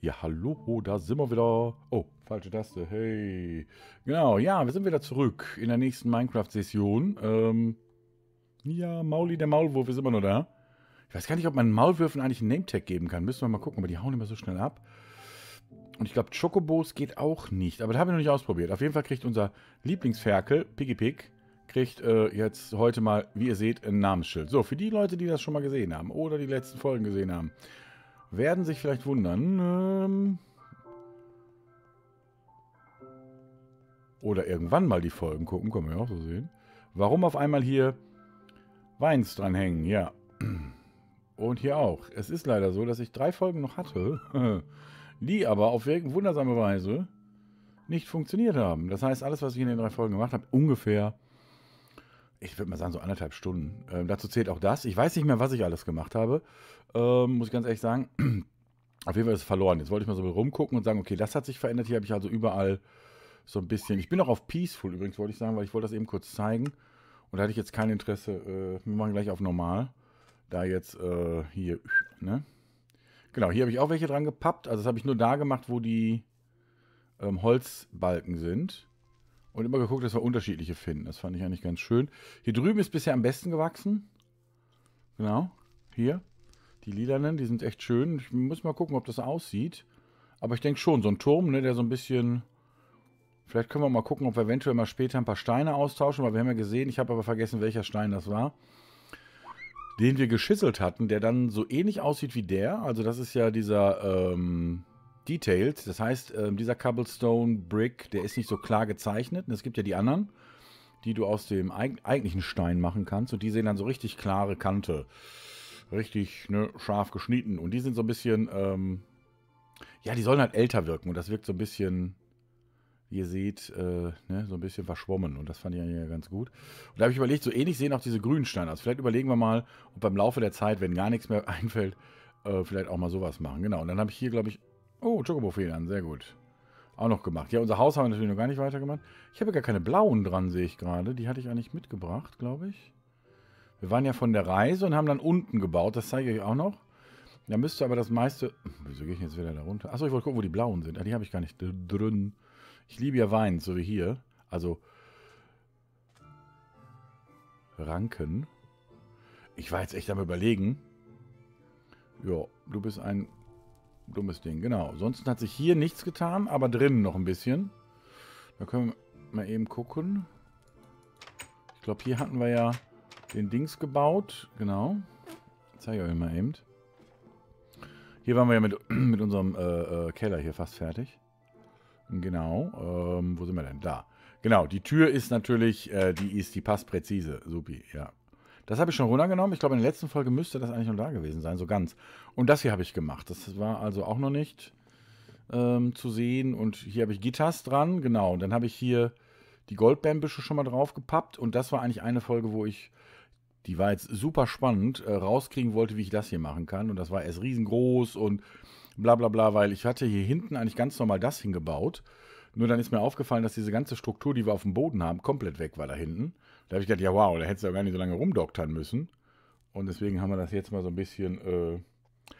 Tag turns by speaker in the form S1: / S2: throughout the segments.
S1: Ja, hallo, da sind wir wieder. Oh, falsche Taste. Hey. Genau, ja, wir sind wieder zurück in der nächsten Minecraft-Session. Ähm, ja, Mauli, der Maulwurf ist immer noch da. Ich weiß gar nicht, ob man Maulwürfen eigentlich einen Nametag geben kann. Müssen wir mal gucken, aber die hauen immer so schnell ab. Und ich glaube, Chocobos geht auch nicht. Aber das habe ich noch nicht ausprobiert. Auf jeden Fall kriegt unser Lieblingsferkel, Piggy Pig, kriegt äh, jetzt heute mal, wie ihr seht, ein Namensschild. So, für die Leute, die das schon mal gesehen haben oder die letzten Folgen gesehen haben. Werden sich vielleicht wundern. Ähm oder irgendwann mal die Folgen gucken, können wir ja auch so sehen. Warum auf einmal hier Weins dranhängen, ja. Und hier auch. Es ist leider so, dass ich drei Folgen noch hatte, die aber auf wundersame Weise nicht funktioniert haben. Das heißt, alles, was ich in den drei Folgen gemacht habe, ungefähr ich würde mal sagen, so anderthalb Stunden. Ähm, dazu zählt auch das. Ich weiß nicht mehr, was ich alles gemacht habe. Ähm, muss ich ganz ehrlich sagen. Auf jeden Fall ist es verloren. Jetzt wollte ich mal so rumgucken und sagen, okay, das hat sich verändert. Hier habe ich also überall so ein bisschen. Ich bin auch auf Peaceful übrigens, wollte ich sagen, weil ich wollte das eben kurz zeigen. Und da hatte ich jetzt kein Interesse. Äh, wir machen gleich auf Normal. Da jetzt äh, hier, ne? Genau, hier habe ich auch welche dran gepappt. Also das habe ich nur da gemacht, wo die ähm, Holzbalken sind. Und immer geguckt, dass wir unterschiedliche finden. Das fand ich eigentlich ganz schön. Hier drüben ist bisher am besten gewachsen. Genau. Hier. Die lilanen, die sind echt schön. Ich muss mal gucken, ob das aussieht. Aber ich denke schon, so ein Turm, ne, der so ein bisschen... Vielleicht können wir mal gucken, ob wir eventuell mal später ein paar Steine austauschen, weil wir haben ja gesehen, ich habe aber vergessen, welcher Stein das war, den wir geschisselt hatten, der dann so ähnlich aussieht wie der. Also das ist ja dieser, ähm, detailed. Das heißt, ähm, dieser Cobblestone Brick, der ist nicht so klar gezeichnet. Und es gibt ja die anderen, die du aus dem eigentlichen Stein machen kannst. Und die sehen dann so richtig klare Kante. Richtig ne, scharf geschnitten. Und die sind so ein bisschen, ähm, ja, die sollen halt älter wirken. Und das wirkt so ein bisschen, wie ihr seht, äh, ne, so ein bisschen verschwommen. Und das fand ich ja ganz gut. Und da habe ich überlegt, so ähnlich sehen auch diese grünen Steine aus. Vielleicht überlegen wir mal, ob beim Laufe der Zeit, wenn gar nichts mehr einfällt, äh, vielleicht auch mal sowas machen. Genau, und dann habe ich hier, glaube ich, Oh, Chocobo-Federn, sehr gut. Auch noch gemacht. Ja, unser Haus haben wir natürlich noch gar nicht weitergemacht. Ich habe gar keine blauen dran, sehe ich gerade. Die hatte ich eigentlich mitgebracht, glaube ich. Wir waren ja von der Reise und haben dann unten gebaut. Das zeige ich euch auch noch. Da müsste aber das meiste... Wieso gehe ich jetzt wieder da runter? Achso, ich wollte gucken, wo die blauen sind. Ah, Die habe ich gar nicht drin. Ich liebe ja Wein, so wie hier. Also... Ranken. Ich war jetzt echt am überlegen. Ja, du bist ein dummes Ding, genau. Sonst hat sich hier nichts getan, aber drinnen noch ein bisschen. Da können wir mal eben gucken. Ich glaube, hier hatten wir ja den Dings gebaut. Genau. Zeige Ich euch mal eben. Hier waren wir ja mit, mit unserem äh, äh, Keller hier fast fertig. Genau. Ähm, wo sind wir denn? Da. Genau, die Tür ist natürlich, äh, die ist, die passt präzise. Supi, ja. Das habe ich schon runtergenommen. Ich glaube, in der letzten Folge müsste das eigentlich noch da gewesen sein, so ganz. Und das hier habe ich gemacht. Das war also auch noch nicht ähm, zu sehen. Und hier habe ich Gitas dran, genau. Und dann habe ich hier die Goldbämbüsche schon mal drauf gepappt. Und das war eigentlich eine Folge, wo ich, die war jetzt super spannend, äh, rauskriegen wollte, wie ich das hier machen kann. Und das war erst riesengroß und bla bla bla, weil ich hatte hier hinten eigentlich ganz normal das hingebaut. Nur dann ist mir aufgefallen, dass diese ganze Struktur, die wir auf dem Boden haben, komplett weg war da hinten. Da habe ich gedacht, ja wow, da hättest du ja gar nicht so lange rumdoktern müssen. Und deswegen haben wir das jetzt mal so ein bisschen äh,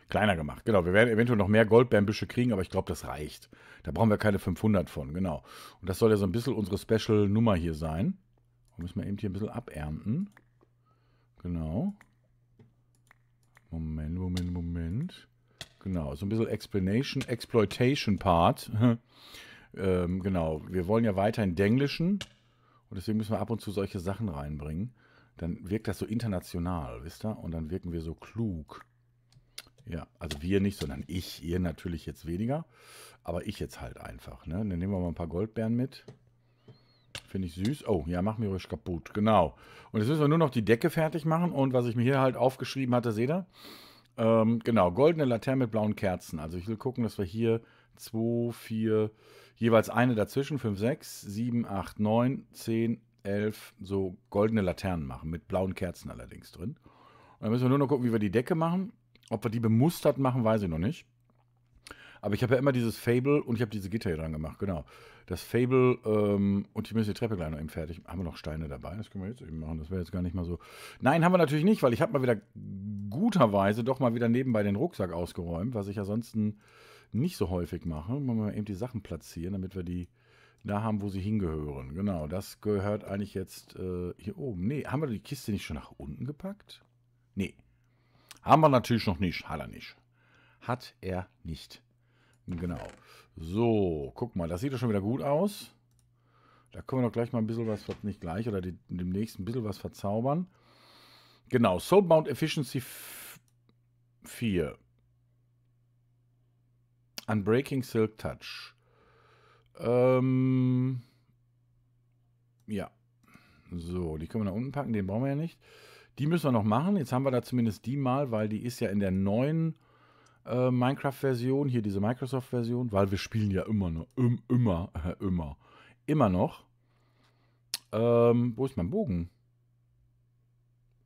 S1: kleiner gemacht. Genau, wir werden eventuell noch mehr Goldbärenbüsche kriegen, aber ich glaube, das reicht. Da brauchen wir keine 500 von, genau. Und das soll ja so ein bisschen unsere Special-Nummer hier sein. Da müssen wir eben hier ein bisschen abernten. Genau. Moment, Moment, Moment. Genau, so ein bisschen Explanation, Exploitation Part. Ähm, genau, wir wollen ja weiterhin Denglischen und deswegen müssen wir ab und zu solche Sachen reinbringen. Dann wirkt das so international, wisst ihr? Und dann wirken wir so klug. Ja, also wir nicht, sondern ich. Ihr natürlich jetzt weniger. Aber ich jetzt halt einfach. Ne? Dann nehmen wir mal ein paar Goldbeeren mit. Finde ich süß. Oh, ja, mach mir ruhig kaputt. Genau. Und jetzt müssen wir nur noch die Decke fertig machen. Und was ich mir hier halt aufgeschrieben hatte, seht ihr? Ähm, genau, goldene Laterne mit blauen Kerzen. Also ich will gucken, dass wir hier 2, 4, jeweils eine dazwischen, 5, 6, 7, 8, 9, 10, 11 so goldene Laternen machen, mit blauen Kerzen allerdings drin. Und dann müssen wir nur noch gucken, wie wir die Decke machen. Ob wir die bemustert machen, weiß ich noch nicht. Aber ich habe ja immer dieses Fable und ich habe diese Gitter hier dran gemacht, genau. Das Fable ähm, und ich muss die Treppe gleich noch eben fertig. Haben wir noch Steine dabei? Das können wir jetzt eben machen. Das wäre jetzt gar nicht mal so. Nein, haben wir natürlich nicht, weil ich habe mal wieder guterweise doch mal wieder nebenbei den Rucksack ausgeräumt, was ich ansonsten sonst nicht so häufig machen. Mal, wir eben die Sachen platzieren, damit wir die da haben, wo sie hingehören. Genau, das gehört eigentlich jetzt äh, hier oben. Nee, haben wir die Kiste nicht schon nach unten gepackt? Nee. Haben wir natürlich noch nicht. Hat er nicht. Hat er nicht. Genau. So, guck mal, das sieht doch schon wieder gut aus. Da können wir doch gleich mal ein bisschen was, nicht gleich, oder demnächst ein bisschen was verzaubern. Genau, Soulbound Efficiency 4. Unbreaking Silk Touch. Ähm, ja. So, die können wir nach unten packen, den brauchen wir ja nicht. Die müssen wir noch machen. Jetzt haben wir da zumindest die mal, weil die ist ja in der neuen äh, Minecraft-Version, hier diese Microsoft-Version, weil wir spielen ja immer noch, im, immer, äh, immer, immer noch. Ähm, wo ist mein Bogen?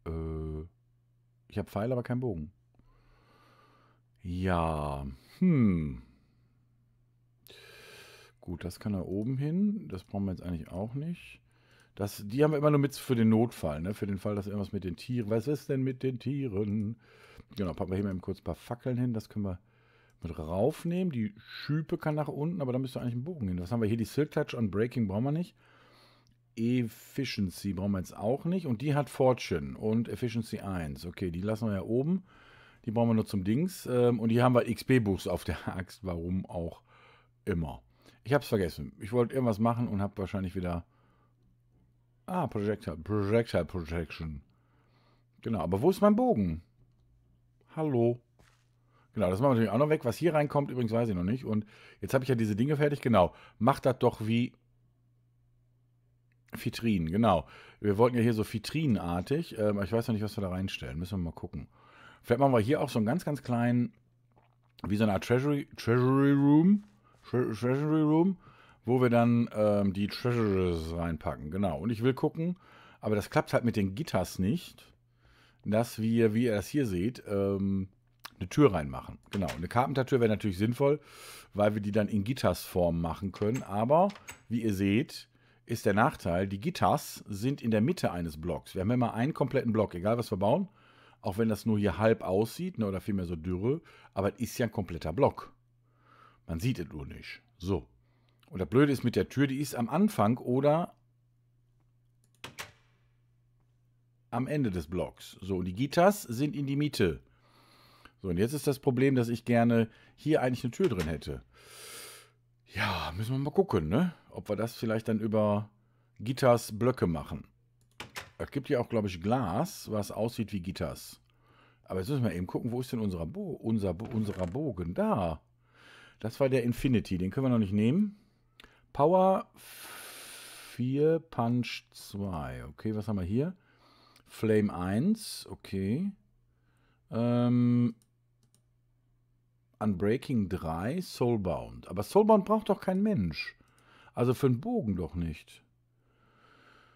S1: Äh, ich habe Pfeil, aber keinen Bogen. Ja, hm. Gut, das kann da oben hin. Das brauchen wir jetzt eigentlich auch nicht. Das, die haben wir immer nur mit für den Notfall, ne? Für den Fall, dass irgendwas mit den Tieren. Was ist denn mit den Tieren? Genau, packen wir hier mal kurz ein paar Fackeln hin. Das können wir mit raufnehmen. Die Schüpe kann nach unten, aber da müsste eigentlich ein Bogen hin. Was haben wir hier? Die Silk Touch on Breaking brauchen wir nicht. Efficiency brauchen wir jetzt auch nicht. Und die hat Fortune und Efficiency 1. Okay, die lassen wir ja oben. Die brauchen wir nur zum Dings. Ähm, und hier haben wir xp buchs auf der Axt, warum auch immer. Ich habe es vergessen. Ich wollte irgendwas machen und habe wahrscheinlich wieder... Ah, Projectile, Projectile Projection. Genau, aber wo ist mein Bogen? Hallo. Genau, das machen wir natürlich auch noch weg. Was hier reinkommt, übrigens weiß ich noch nicht. Und jetzt habe ich ja diese Dinge fertig. Genau, macht das doch wie Vitrinen, genau. Wir wollten ja hier so vitrinenartig. Ähm, ich weiß noch nicht, was wir da reinstellen. Müssen wir mal gucken. Vielleicht machen wir hier auch so einen ganz, ganz kleinen, wie so eine Art Treasury, Treasury Room. Treasury Room, wo wir dann ähm, die Treasures reinpacken. Genau. Und ich will gucken, aber das klappt halt mit den Gitters nicht, dass wir, wie ihr das hier seht, ähm, eine Tür reinmachen. Genau. Eine Carpenter-Tür wäre natürlich sinnvoll, weil wir die dann in Gittersform machen können. Aber, wie ihr seht, ist der Nachteil, die Gitters sind in der Mitte eines Blocks. Wir haben immer einen kompletten Block, egal was wir bauen. Auch wenn das nur hier halb aussieht, ne, oder vielmehr so dürre. Aber es ist ja ein kompletter Block. Man sieht es nur nicht. So. Und das Blöde ist mit der Tür, die ist am Anfang oder am Ende des Blocks. So, und die Gitas sind in die Mitte. So, und jetzt ist das Problem, dass ich gerne hier eigentlich eine Tür drin hätte. Ja, müssen wir mal gucken, ne? Ob wir das vielleicht dann über Gitas Blöcke machen. Es gibt ja auch, glaube ich, Glas, was aussieht wie Gitas. Aber jetzt müssen wir eben gucken, wo ist denn unser, Bo unser, unserer Bogen? Da. Das war der Infinity, den können wir noch nicht nehmen. Power 4, Punch 2. Okay, was haben wir hier? Flame 1, okay. Ähm, Unbreaking 3, Soulbound. Aber Soulbound braucht doch kein Mensch. Also für einen Bogen doch nicht.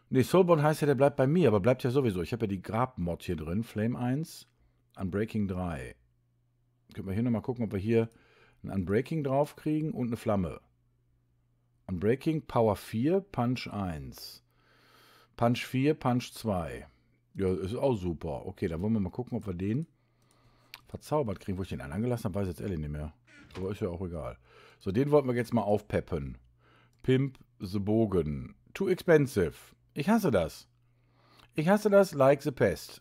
S1: Ne, Soulbound heißt ja, der bleibt bei mir, aber bleibt ja sowieso. Ich habe ja die Grabmod hier drin. Flame 1, Unbreaking 3. Können wir hier nochmal gucken, ob wir hier ein Unbreaking draufkriegen und eine Flamme. Unbreaking, Power 4, Punch 1. Punch 4, Punch 2. Ja, ist auch super. Okay, dann wollen wir mal gucken, ob wir den verzaubert kriegen. Wo ich den anderen gelassen habe, weiß jetzt ehrlich nicht mehr. Aber ist ja auch egal. So, den wollten wir jetzt mal aufpeppen. Pimp the Bogen. Too expensive. Ich hasse das. Ich hasse das like the pest.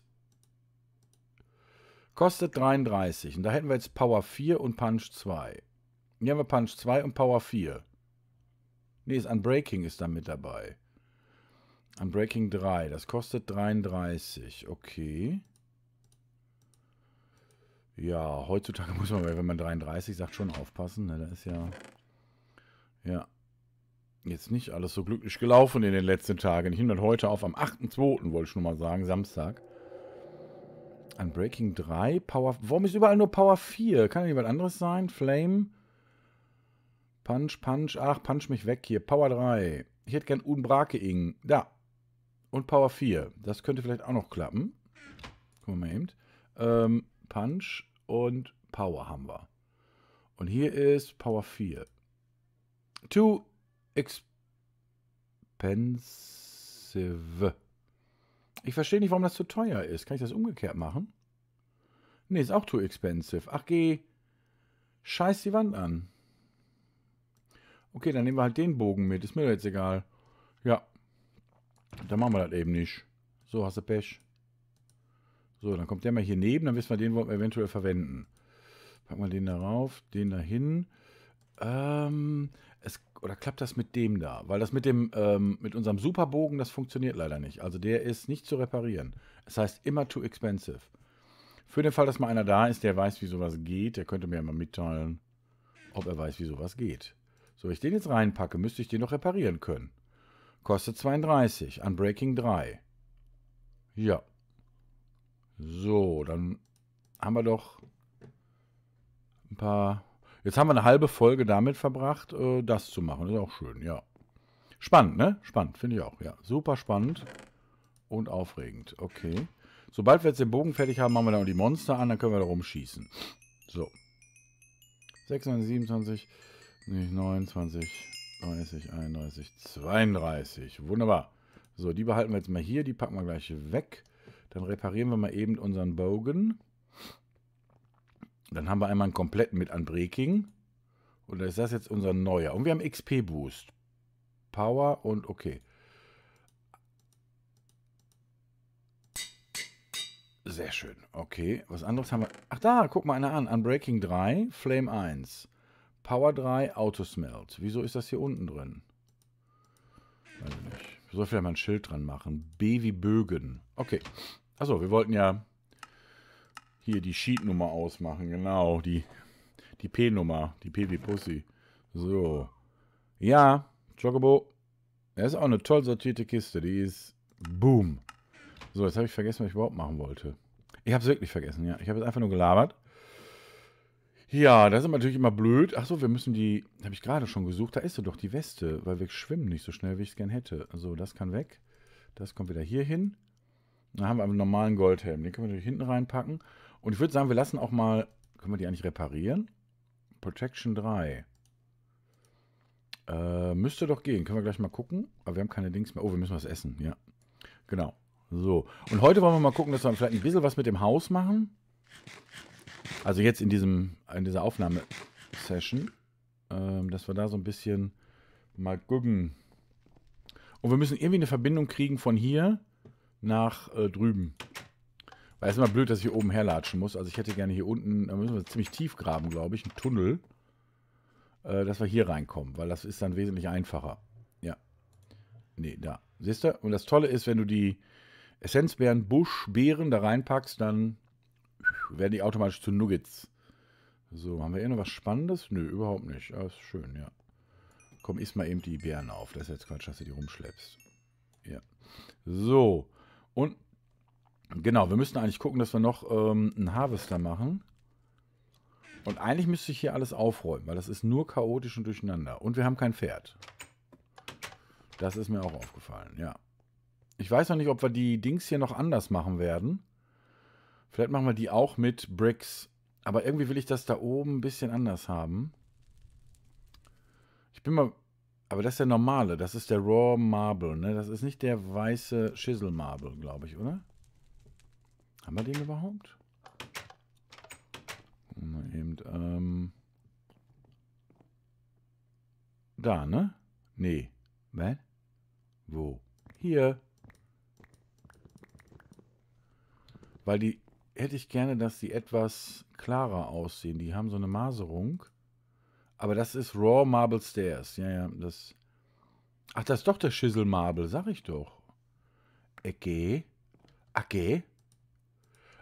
S1: Kostet 33. Und da hätten wir jetzt Power 4 und Punch 2. Hier haben wir Punch 2 und Power 4. Nee, ist Unbreaking ist da mit dabei. Unbreaking 3. Das kostet 33. Okay. Ja, heutzutage muss man, wenn man 33 sagt, schon aufpassen. Ne? Da ist ja... Ja. Jetzt nicht alles so glücklich gelaufen in den letzten Tagen. Ich nehme das heute auf am 8.2. wollte ich nur mal sagen, Samstag. Unbreaking 3, Power... Warum ist überall nur Power 4? Kann ja jemand anderes sein? Flame... Punch, Punch. Ach, Punch mich weg hier. Power 3. Ich hätte gern Unbrake Ing. Da. Und Power 4. Das könnte vielleicht auch noch klappen. Gucken wir mal eben. Ähm, Punch und Power haben wir. Und hier ist Power 4. Too expensive. Ich verstehe nicht, warum das zu teuer ist. Kann ich das umgekehrt machen? Ne, ist auch too expensive. Ach, geh. Scheiß die Wand an. Okay, dann nehmen wir halt den Bogen mit. Ist mir jetzt egal. Ja. Dann machen wir das eben nicht. So, hast du Pech. So, dann kommt der mal hier neben. Dann wissen wir, den wollen wir eventuell verwenden. Packen wir den da rauf, den da hin. Ähm, es, oder klappt das mit dem da? Weil das mit dem, ähm, mit unserem Superbogen, das funktioniert leider nicht. Also der ist nicht zu reparieren. das heißt immer too expensive. Für den Fall, dass mal einer da ist, der weiß, wie sowas geht, der könnte mir ja mal mitteilen, ob er weiß, wie sowas geht. So ich den jetzt reinpacke, müsste ich den noch reparieren können. Kostet 32, Unbreaking 3. Ja. So, dann haben wir doch ein paar... Jetzt haben wir eine halbe Folge damit verbracht, äh, das zu machen. Das ist auch schön, ja. Spannend, ne? Spannend, finde ich auch, ja. Super spannend und aufregend. Okay. Sobald wir jetzt den Bogen fertig haben, machen wir dann auch die Monster an, dann können wir da rumschießen. So. 26, 27... Nicht 29, 30, 31, 32. Wunderbar. So, die behalten wir jetzt mal hier. Die packen wir gleich weg. Dann reparieren wir mal eben unseren Bogen. Dann haben wir einmal einen kompletten mit an Breaking. Und da ist das jetzt unser neuer. Und wir haben XP-Boost. Power und okay. Sehr schön. Okay, was anderes haben wir. Ach da, guck mal einer an. Unbreaking 3, Flame 1. Power 3 Autosmelt. Wieso ist das hier unten drin? Weiß ich nicht. Soll Ich vielleicht mal ein Schild dran machen. B wie Bögen. Okay. Achso, wir wollten ja hier die Sheet-Nummer ausmachen. Genau, die, die P-Nummer. Die P wie Pussy. So. Ja, Chocobo. Das ist auch eine toll sortierte Kiste. Die ist boom. So, jetzt habe ich vergessen, was ich überhaupt machen wollte. Ich habe es wirklich vergessen, ja. Ich habe es einfach nur gelabert. Ja, das ist natürlich immer blöd. Achso, wir müssen die, habe ich gerade schon gesucht, da ist sie doch, die Weste, weil wir schwimmen nicht so schnell, wie ich es gern hätte. So, also, das kann weg. Das kommt wieder hier hin. Dann haben wir einen normalen Goldhelm. Den können wir natürlich hinten reinpacken. Und ich würde sagen, wir lassen auch mal, können wir die eigentlich reparieren? Protection 3. Äh, müsste doch gehen. Können wir gleich mal gucken. Aber wir haben keine Dings mehr. Oh, wir müssen was essen. Ja, genau. So. Und heute wollen wir mal gucken, dass wir vielleicht ein bisschen was mit dem Haus machen. Also jetzt in, diesem, in dieser Aufnahmesession, ähm, dass wir da so ein bisschen mal gucken. Und wir müssen irgendwie eine Verbindung kriegen von hier nach äh, drüben. Weil es ist immer blöd, dass ich hier oben herlatschen muss. Also ich hätte gerne hier unten, da müssen wir ziemlich tief graben, glaube ich, einen Tunnel, äh, dass wir hier reinkommen, weil das ist dann wesentlich einfacher. Ja. Nee, da. Siehst du? Und das Tolle ist, wenn du die Essenzbeeren, Buschbeeren da reinpackst, dann werden die automatisch zu Nuggets. So, haben wir irgendwas Spannendes? Nö, überhaupt nicht. Aber ah, ist schön, ja. Komm, isst mal eben die Beeren auf. Das ist jetzt Quatsch, dass du die rumschleppst. Ja. So. Und genau, wir müssen eigentlich gucken, dass wir noch ähm, einen Harvester machen. Und eigentlich müsste ich hier alles aufräumen, weil das ist nur chaotisch und durcheinander. Und wir haben kein Pferd. Das ist mir auch aufgefallen, ja. Ich weiß noch nicht, ob wir die Dings hier noch anders machen werden. Vielleicht machen wir die auch mit Bricks. Aber irgendwie will ich das da oben ein bisschen anders haben. Ich bin mal... Aber das ist der normale. Das ist der Raw Marble, ne? Das ist nicht der weiße Chisel Marble, glaube ich, oder? Haben wir den überhaupt? Mal eben, ähm... Da, ne? Nee. Was? Wo? Hier. Weil die hätte ich gerne, dass die etwas klarer aussehen. Die haben so eine Maserung. Aber das ist Raw Marble Stairs. Ja, ja, das. Ach, das ist doch der Schissel Marble, sag ich doch. Ecke. Ecke.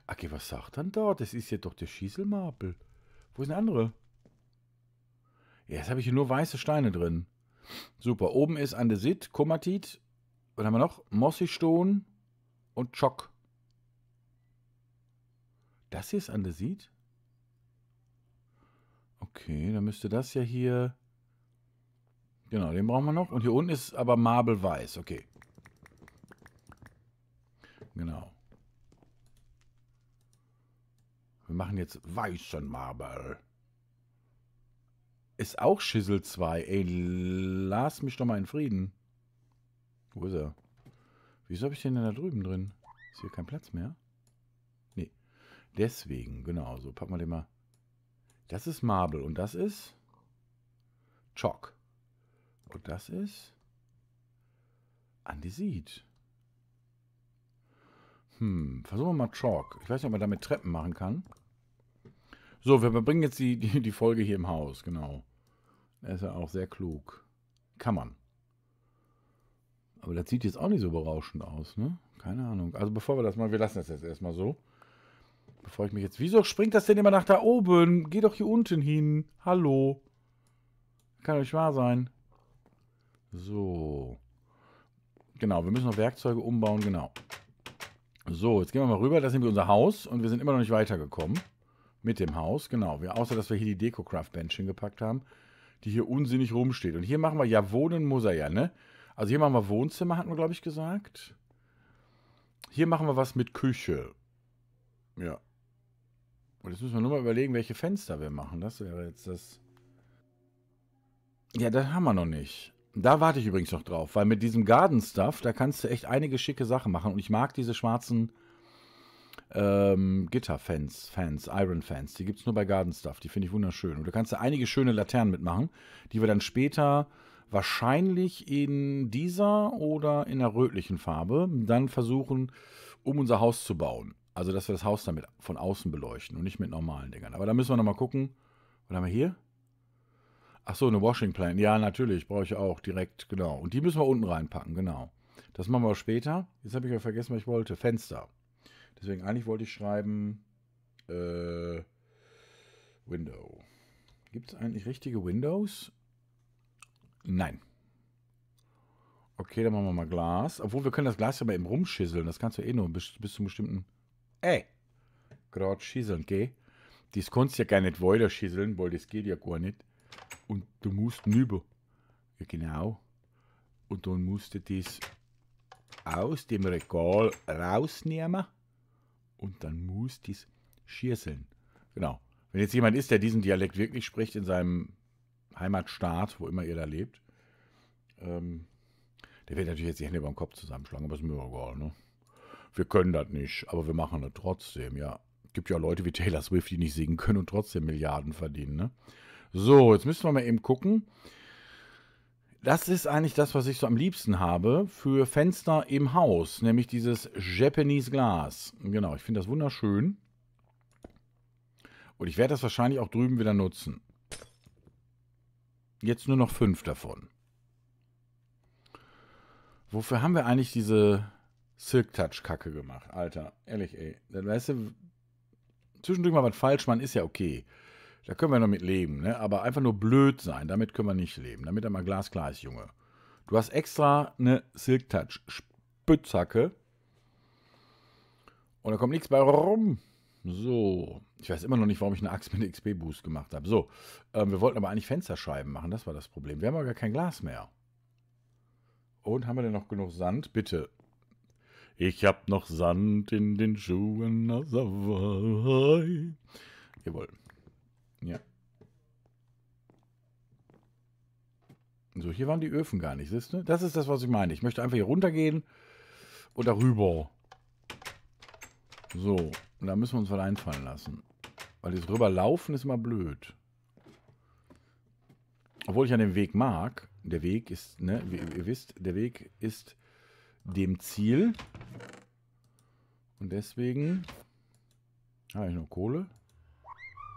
S1: Ecke, was sagt dann dort? Das ist ja doch der Schissel Marble. Wo ist der andere? Ja, jetzt habe ich hier nur weiße Steine drin. Super. Oben ist Andesit, Komatit. Was haben wir noch? Mossistohn und Chock. Das hier ist Andesit? Okay, dann müsste das ja hier... Genau, den brauchen wir noch. Und hier unten ist aber Marble Weiß. Okay. Genau. Wir machen jetzt weißen Marble. Ist auch Schissel 2. Ey, lass mich doch mal in Frieden. Wo ist er? Wieso habe ich den denn da drüben drin? Ist hier kein Platz mehr? Deswegen, genau, so packen wir den mal. Das ist Marble und das ist Chalk. Und das ist Andesit. Hm, versuchen wir mal Chalk. Ich weiß nicht, ob man damit Treppen machen kann. So, wir bringen jetzt die, die, die Folge hier im Haus, genau. Er ist ja auch sehr klug. Kann man. Aber das sieht jetzt auch nicht so berauschend aus, ne? Keine Ahnung. Also bevor wir das mal, wir lassen das jetzt erstmal so. Bevor ich mich jetzt... Wieso springt das denn immer nach da oben? Geh doch hier unten hin. Hallo. Kann euch wahr sein. So. Genau, wir müssen noch Werkzeuge umbauen, genau. So, jetzt gehen wir mal rüber. Das ist nämlich unser Haus und wir sind immer noch nicht weitergekommen mit dem Haus. Genau, wir, außer dass wir hier die Deko-Craft-Bench hingepackt haben, die hier unsinnig rumsteht. Und hier machen wir ja Wohnen, muss er ja, ne? Also hier machen wir Wohnzimmer, hatten wir, glaube ich, gesagt. Hier machen wir was mit Küche. Ja, und jetzt müssen wir nur mal überlegen, welche Fenster wir machen. Das wäre jetzt das... Ja, das haben wir noch nicht. Da warte ich übrigens noch drauf, weil mit diesem Garden Stuff, da kannst du echt einige schicke Sachen machen. Und ich mag diese schwarzen ähm, Gitter-Fans, Fans, Iron-Fans. Die gibt es nur bei Garden Stuff. Die finde ich wunderschön. Und da kannst du einige schöne Laternen mitmachen, die wir dann später wahrscheinlich in dieser oder in der rötlichen Farbe dann versuchen, um unser Haus zu bauen. Also, dass wir das Haus damit von außen beleuchten und nicht mit normalen Dingern. Aber da müssen wir nochmal gucken. Was haben wir hier? Ach so, eine Washing Plan. Ja, natürlich, brauche ich auch direkt, genau. Und die müssen wir unten reinpacken, genau. Das machen wir später. Jetzt habe ich ja vergessen, was ich wollte. Fenster. Deswegen eigentlich wollte ich schreiben äh, Window. Gibt es eigentlich richtige Windows? Nein. Okay, dann machen wir mal Glas. Obwohl, wir können das Glas ja mal eben rumschisseln. Das kannst du eh nur bis, bis zum bestimmten ey, gerade schießeln, geh. Das kannst ja gar nicht weiter schießeln, weil das geht ja gar nicht. Und du musst nüber. Ja, genau. Und dann musst du das aus dem Regal rausnehmen und dann musst du das schießeln. Genau. Wenn jetzt jemand ist, der diesen Dialekt wirklich spricht in seinem Heimatstaat, wo immer ihr da lebt, ähm, der wird natürlich jetzt die Hände den Kopf zusammenschlagen, aber es ist mir egal, ne? wir können das nicht, aber wir machen das trotzdem, ja. Es Gibt ja Leute wie Taylor Swift, die nicht singen können und trotzdem Milliarden verdienen, ne? So, jetzt müssen wir mal eben gucken. Das ist eigentlich das, was ich so am liebsten habe für Fenster im Haus, nämlich dieses Japanese Glas. Genau, ich finde das wunderschön. Und ich werde das wahrscheinlich auch drüben wieder nutzen. Jetzt nur noch fünf davon. Wofür haben wir eigentlich diese Silk Touch Kacke gemacht. Alter, ehrlich, ey. Dann weißt du, zwischendurch mal was falsch machen ist ja okay. Da können wir noch mit leben, ne? Aber einfach nur blöd sein, damit können wir nicht leben. Damit er mal glasklar ist, Junge. Du hast extra eine Silk Touch Spitzhacke. Und da kommt nichts bei rum. So, ich weiß immer noch nicht, warum ich eine Axt mit XP-Boost gemacht habe. So, ähm, wir wollten aber eigentlich Fensterscheiben machen, das war das Problem. Wir haben aber gar kein Glas mehr. Und haben wir denn noch genug Sand? Bitte, ich hab noch Sand in den Schuhen. Jawohl. Ja. So, hier waren die Öfen gar nicht, siehst du? Das ist das, was ich meine. Ich möchte einfach hier runtergehen und darüber. So, und da müssen wir uns was einfallen lassen. Weil das rüberlaufen ist immer blöd. Obwohl ich an dem Weg mag. Der Weg ist, ne, ihr wisst, der Weg ist dem Ziel. Und deswegen habe ich noch Kohle.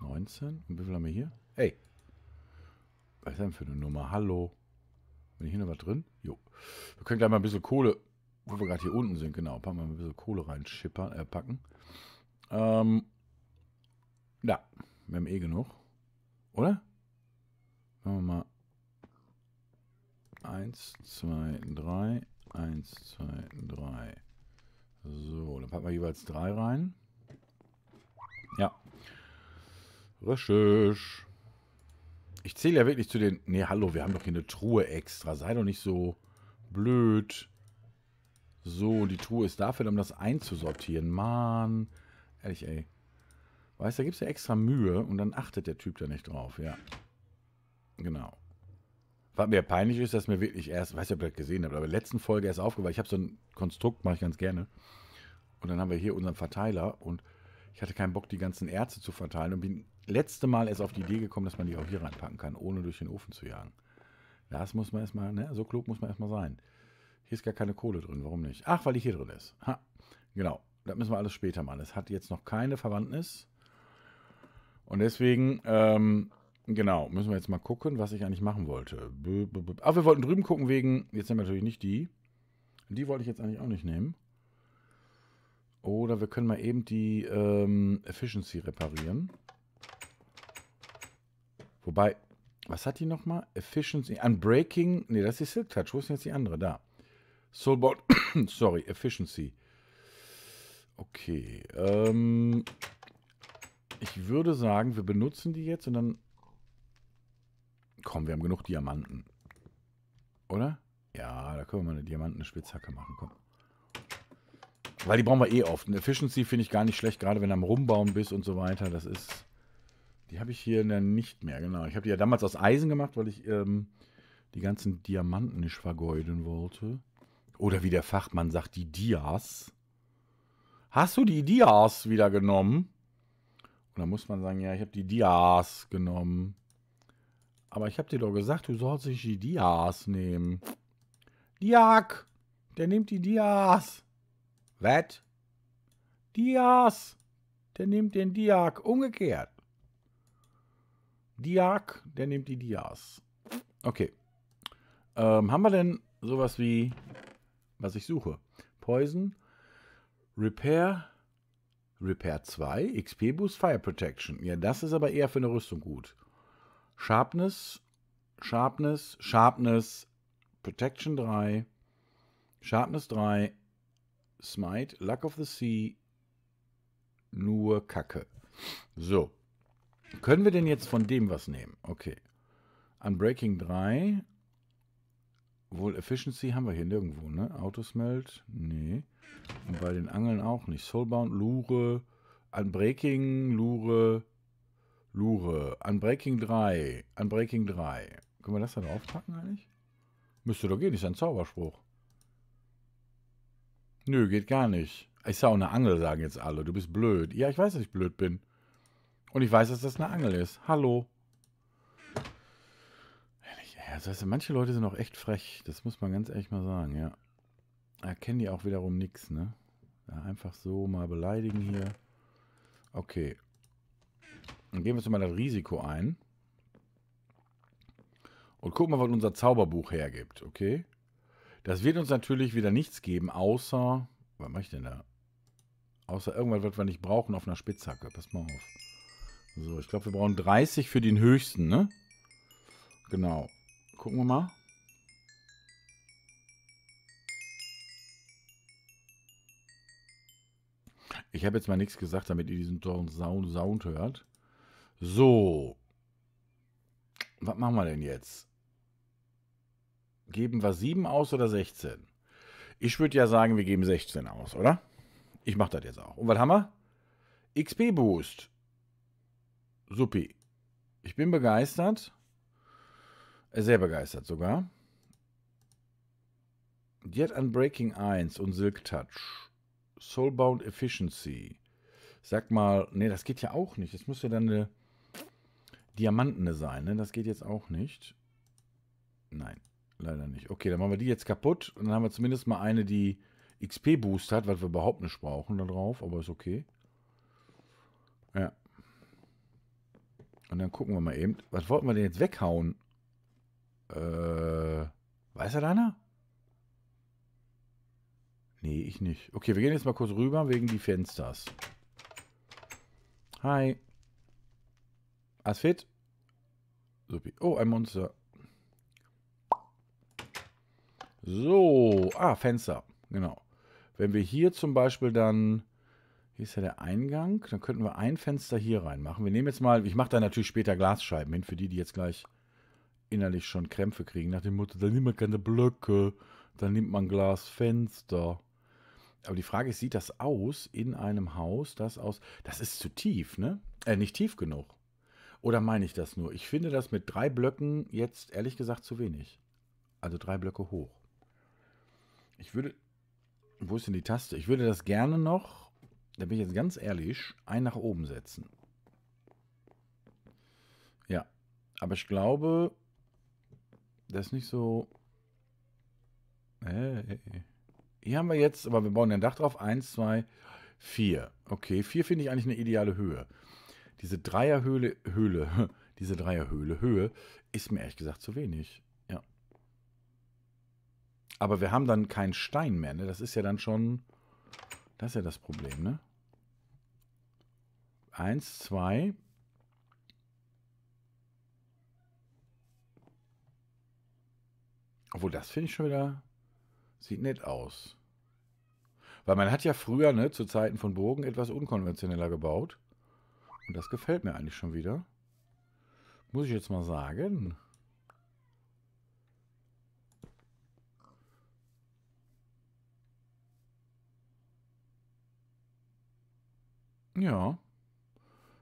S1: 19. Und wie viel haben wir hier? Hey. Was ist denn für eine Nummer? Hallo. Bin ich hier noch was drin? Jo. Wir können gleich mal ein bisschen Kohle, wo wir gerade hier unten sind, genau, packen wir mal ein bisschen Kohle reinschippern, äh, packen. Ähm, ja, wir haben eh genug. Oder? Machen wir mal 1, 2, 3, Eins, zwei, drei. So, dann packen wir jeweils drei rein. Ja. Röschisch. Ich zähle ja wirklich zu den... Ne, hallo, wir haben doch hier eine Truhe extra. Sei doch nicht so blöd. So, die Truhe ist dafür, um das einzusortieren. Mann. Ehrlich, ey. Weißt du, da gibt es ja extra Mühe und dann achtet der Typ da nicht drauf. Ja. Genau. Was mir peinlich ist, dass mir wirklich erst, weiß ich, ob ihr das gesehen habt, aber in der letzten Folge erst aufgefallen, ich habe so ein Konstrukt, mache ich ganz gerne. Und dann haben wir hier unseren Verteiler und ich hatte keinen Bock, die ganzen Ärzte zu verteilen und bin letzte Mal erst auf die Idee gekommen, dass man die auch hier reinpacken kann, ohne durch den Ofen zu jagen. Das muss man erstmal, ne? So klug muss man erstmal sein. Hier ist gar keine Kohle drin, warum nicht? Ach, weil die hier drin ist. Ha. Genau, das müssen wir alles später machen. Es hat jetzt noch keine Verwandtnis. Und deswegen ähm, Genau, müssen wir jetzt mal gucken, was ich eigentlich machen wollte. Aber ah, wir wollten drüben gucken wegen, jetzt nehmen wir natürlich nicht die. Die wollte ich jetzt eigentlich auch nicht nehmen. Oder wir können mal eben die ähm, Efficiency reparieren. Wobei, was hat die nochmal? Efficiency, Unbreaking, nee, das ist die Silk Touch. Wo ist denn jetzt die andere? Da. Soulbound, sorry, Efficiency. Okay, ähm, ich würde sagen, wir benutzen die jetzt und dann Komm, wir haben genug Diamanten. Oder? Ja, da können wir mal eine Diamanten-Spitzhacke machen, komm. Weil die brauchen wir eh oft. Eine Efficiency finde ich gar nicht schlecht, gerade wenn du am Rumbauen bist und so weiter. Das ist... Die habe ich hier dann nicht mehr, genau. Ich habe die ja damals aus Eisen gemacht, weil ich ähm, die ganzen Diamanten nicht vergeuden wollte. Oder wie der Fachmann sagt, die Dias. Hast du die Dias wieder genommen? Und dann muss man sagen, ja, ich habe die Dias genommen. Aber ich habe dir doch gesagt, du sollst nicht die Dias nehmen. Diak! Der nimmt die Dias! Wett? Dias! Der nimmt den Diak. Umgekehrt. Diak, der nimmt die Dias. Okay. Ähm, haben wir denn sowas wie, was ich suche? Poison, Repair, Repair 2, XP Boost, Fire Protection. Ja, das ist aber eher für eine Rüstung gut. Sharpness, Sharpness, Sharpness, Protection 3, Sharpness 3, Smite, Luck of the Sea, nur Kacke. So. Können wir denn jetzt von dem was nehmen? Okay. Unbreaking 3. Wohl Efficiency haben wir hier nirgendwo, ne? Autosmelt? Nee. Und bei den Angeln auch nicht. Soulbound, Lure, Unbreaking, Lure, Lure, Unbreaking 3, Unbreaking 3. Können wir das dann auftacken eigentlich? Müsste doch gehen, ist ein Zauberspruch. Nö, geht gar nicht. Ist ja auch eine Angel, sagen jetzt alle. Du bist blöd. Ja, ich weiß, dass ich blöd bin. Und ich weiß, dass das eine Angel ist. Hallo. Ehrlich, also, also manche Leute sind auch echt frech. Das muss man ganz ehrlich mal sagen, ja. Erkennen die auch wiederum nichts, ne? Ja, einfach so mal beleidigen hier. Okay, dann gehen wir jetzt mal das Risiko ein. Und gucken mal, was unser Zauberbuch hergibt, okay? Das wird uns natürlich wieder nichts geben, außer... Was mache ich denn da? Außer irgendwas, was wir nicht brauchen auf einer Spitzhacke. Pass mal auf. So, ich glaube, wir brauchen 30 für den höchsten, ne? Genau. Gucken wir mal. Ich habe jetzt mal nichts gesagt, damit ihr diesen tollen Sound hört. So. Was machen wir denn jetzt? Geben wir 7 aus oder 16? Ich würde ja sagen, wir geben 16 aus, oder? Ich mache das jetzt auch. Und was haben wir? XP Boost. Supi. Ich bin begeistert. Äh, sehr begeistert sogar. Die Unbreaking 1 und Silk Touch. Soulbound Efficiency. Sag mal, nee, das geht ja auch nicht. Das muss ja dann eine Diamantene sein, ne? Das geht jetzt auch nicht. Nein, leider nicht. Okay, dann machen wir die jetzt kaputt. Und dann haben wir zumindest mal eine, die XP-Boost hat, was wir überhaupt nicht brauchen da drauf. Aber ist okay. Ja. Und dann gucken wir mal eben. Was wollten wir denn jetzt weghauen? Äh, weiß er deiner? Nee, ich nicht. Okay, wir gehen jetzt mal kurz rüber wegen die Fensters. Hi. Es fehlt. Oh, ein Monster. So. Ah, Fenster. Genau. Wenn wir hier zum Beispiel dann. Hier ist ja der Eingang. Dann könnten wir ein Fenster hier reinmachen. Wir nehmen jetzt mal. Ich mache da natürlich später Glasscheiben hin, für die, die jetzt gleich innerlich schon Krämpfe kriegen. Nach dem Motto, dann nimmt man keine Blöcke. Dann nimmt man Glasfenster. Aber die Frage ist, sieht das aus in einem Haus, das aus. Das ist zu tief, ne? Äh, nicht tief genug. Oder meine ich das nur? Ich finde das mit drei Blöcken jetzt ehrlich gesagt zu wenig. Also drei Blöcke hoch. Ich würde. Wo ist denn die Taste? Ich würde das gerne noch, da bin ich jetzt ganz ehrlich, ein nach oben setzen. Ja. Aber ich glaube, das ist nicht so. Hey. Hier haben wir jetzt, aber wir bauen ein Dach drauf. Eins, zwei, vier. Okay, vier finde ich eigentlich eine ideale Höhe diese Dreierhöhle, Höhle, diese Dreierhöhle, Höhe, ist mir ehrlich gesagt zu wenig. Ja. Aber wir haben dann keinen Stein mehr, ne? Das ist ja dann schon, das ist ja das Problem, ne? Eins, zwei. Obwohl, das finde ich schon wieder, sieht nett aus. Weil man hat ja früher, ne, zu Zeiten von Burgen etwas unkonventioneller gebaut. Und das gefällt mir eigentlich schon wieder. Muss ich jetzt mal sagen. Ja.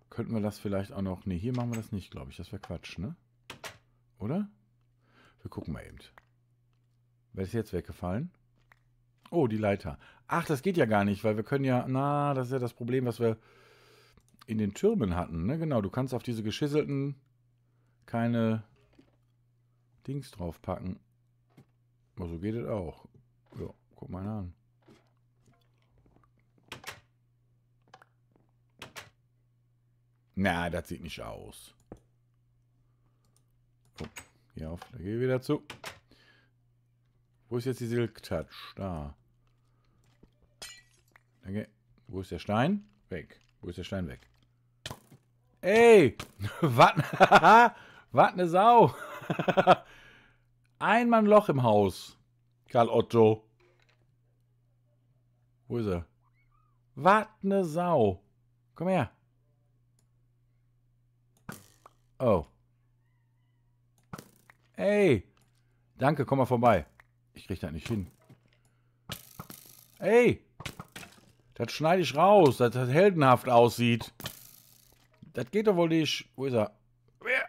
S1: Könnten wir das vielleicht auch noch... Ne, hier machen wir das nicht, glaube ich. Das wäre Quatsch, ne? Oder? Wir gucken mal eben. Wäre es jetzt weggefallen? Oh, die Leiter. Ach, das geht ja gar nicht, weil wir können ja... Na, das ist ja das Problem, was wir in den Türmen hatten. Ne? Genau, du kannst auf diese geschisselten keine Dings draufpacken. Aber so geht es auch. Ja, guck mal an. Na, das sieht nicht aus. Oh, hier auf, da gehe ich wieder zu. Wo ist jetzt die Silk Touch? Da. Danke. Wo ist der Stein? Weg. Wo ist der Stein weg? Ey, was ne Sau. Einmal ein Loch im Haus. Karl Otto. Wo ist er? Was ne Sau. Komm her. Oh. Ey. Danke, komm mal vorbei. Ich krieg das nicht hin. Ey. Das schneide ich raus, dass das heldenhaft aussieht. Das geht doch wohl nicht. Wo ist er? Wer?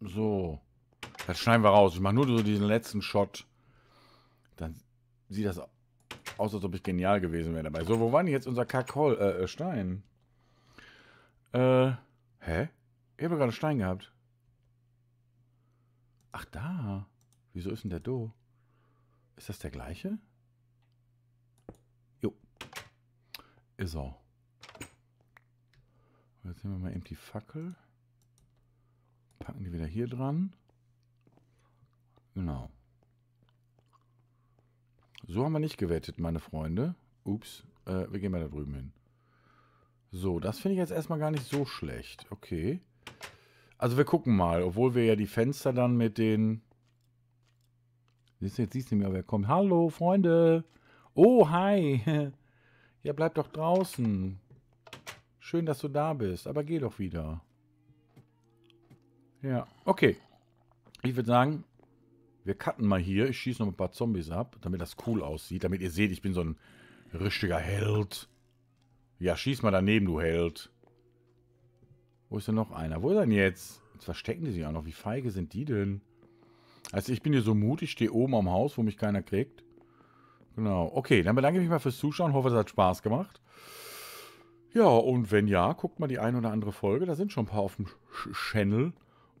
S1: So. Das schneiden wir raus. Ich mache nur so diesen letzten Shot. Dann sieht das aus, als ob ich genial gewesen wäre dabei. So, wo war denn jetzt unser Kakol, äh, äh, Stein? Äh, hä? Ich habe gerade einen Stein gehabt. Ach, da. Wieso ist denn der Do? Ist das der gleiche? Jo. Ist er. Jetzt nehmen wir mal eben die Fackel. Packen die wieder hier dran. Genau. So haben wir nicht gewettet, meine Freunde. Ups, äh, wir gehen mal da drüben hin. So, das finde ich jetzt erstmal gar nicht so schlecht. Okay. Also wir gucken mal, obwohl wir ja die Fenster dann mit den... Jetzt, siehst du nicht mehr, wer kommt. Hallo, Freunde. Oh, hi. Ja, bleibt doch draußen. Schön, dass du da bist, aber geh doch wieder. Ja, okay. Ich würde sagen, wir cutten mal hier. Ich schieße noch ein paar Zombies ab, damit das cool aussieht. Damit ihr seht, ich bin so ein richtiger Held. Ja, schieß mal daneben, du Held. Wo ist denn noch einer? Wo ist denn jetzt? Jetzt verstecken die sich auch noch. Wie feige sind die denn? Also ich bin hier so mutig, stehe oben am Haus, wo mich keiner kriegt. Genau. Okay, dann bedanke ich mich mal fürs Zuschauen. Hoffe, es hat Spaß gemacht. Ja, und wenn ja, guckt mal die ein oder andere Folge. Da sind schon ein paar auf dem Channel.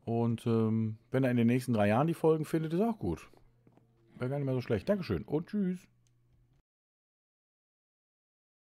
S1: Und ähm, wenn er in den nächsten drei Jahren die Folgen findet, ist auch gut. Wäre gar nicht mehr so schlecht. Dankeschön und tschüss.